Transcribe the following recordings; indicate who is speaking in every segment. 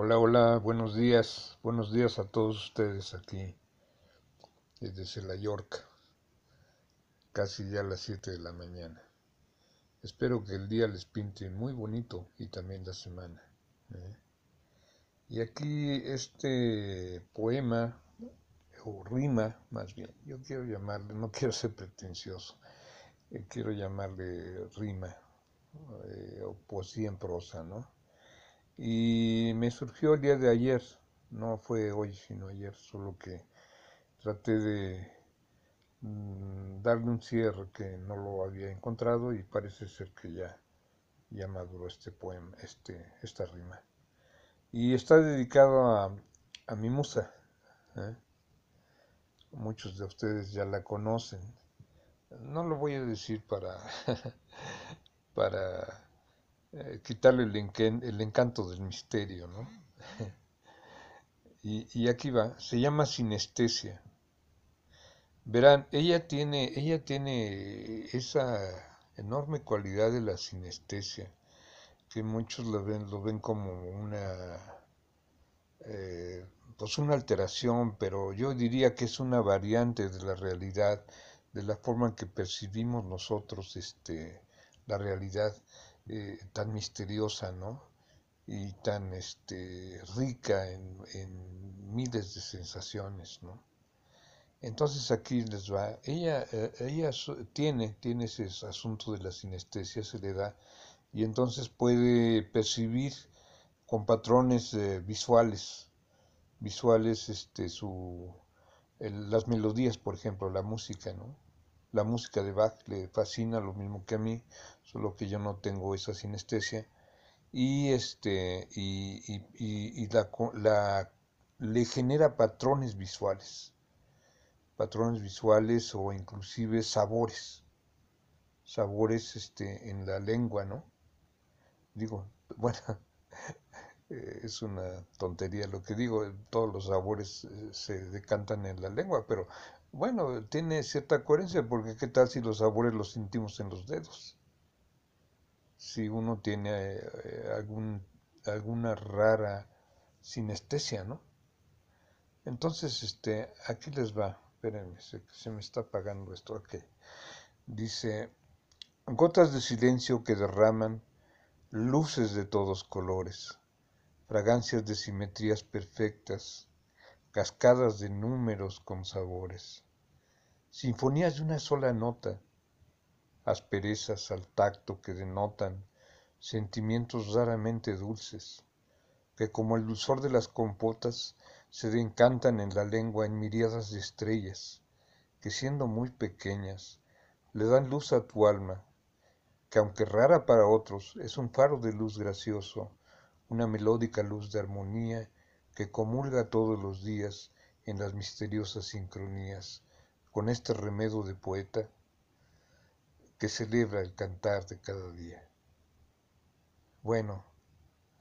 Speaker 1: Hola, hola, buenos días, buenos días a todos ustedes aquí desde La York, casi ya las 7 de la mañana. Espero que el día les pinte muy bonito y también la semana. ¿eh? Y aquí este poema, o rima más bien, yo quiero llamarle, no quiero ser pretencioso, eh, quiero llamarle rima eh, o poesía en prosa, ¿no? Y me surgió el día de ayer, no fue hoy sino ayer, solo que traté de mm, darle un cierre que no lo había encontrado y parece ser que ya, ya maduró este poema, este, esta rima. Y está dedicado a, mi musa. ¿eh? Muchos de ustedes ya la conocen. No lo voy a decir para, para eh, quitarle el, encanto del misterio, ¿no? y, aquí va, se llama sinestesia. Verán, ella tiene, ella tiene esa enorme cualidad de la sinestesia, que muchos lo ven, lo ven como una eh, pues una alteración, pero yo diría que es una variante de la realidad, de la forma en que percibimos nosotros este, la realidad eh, tan misteriosa, ¿no? Y tan este, rica en, miles de sensaciones, ¿no? Entonces aquí les va, ella, eh, ella tiene, tiene ese asunto de la sinestesia, se le da, y entonces puede percibir con patrones eh, visuales, visuales, este, su, las melodías, por ejemplo, la música, ¿no? La música de Bach le fascina lo mismo que a mí, solo que yo no tengo esa sinestesia. Y, este, y, y, y, la, la, le genera patrones visuales, patrones visuales o inclusive sabores, sabores este, en la lengua, ¿no? Digo, bueno, eh, es una tontería lo que digo, todos los sabores eh, se decantan en la lengua, pero bueno, tiene cierta coherencia porque qué tal si los sabores los sentimos en los dedos. Si uno tiene eh, algún, alguna rara sinestesia, ¿no? Entonces, este, aquí les va. Espérenme, se, me está apagando esto. Okay. Dice, gotas de silencio que derraman luces de todos colores, fragancias de simetrías perfectas cascadas de números con sabores, sinfonías de una sola nota, asperezas al tacto que denotan sentimientos raramente dulces, que como el dulzor de las compotas se encantan en la lengua en miriadas de estrellas, que siendo muy pequeñas le dan luz a tu alma, que aunque rara para otros es un faro de luz gracioso, una melódica luz de armonía que comulga todos los días en las misteriosas sincronías con este remedo de poeta que celebra el cantar de cada día. Bueno,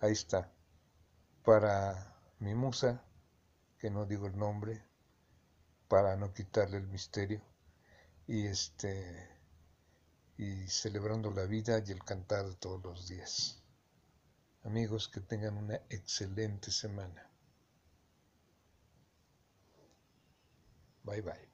Speaker 1: ahí está. Para mi musa, que no digo el nombre, para no quitarle el misterio, y este y celebrando la vida y el cantar de todos los días. Amigos, que tengan una excelente semana. Bye bye.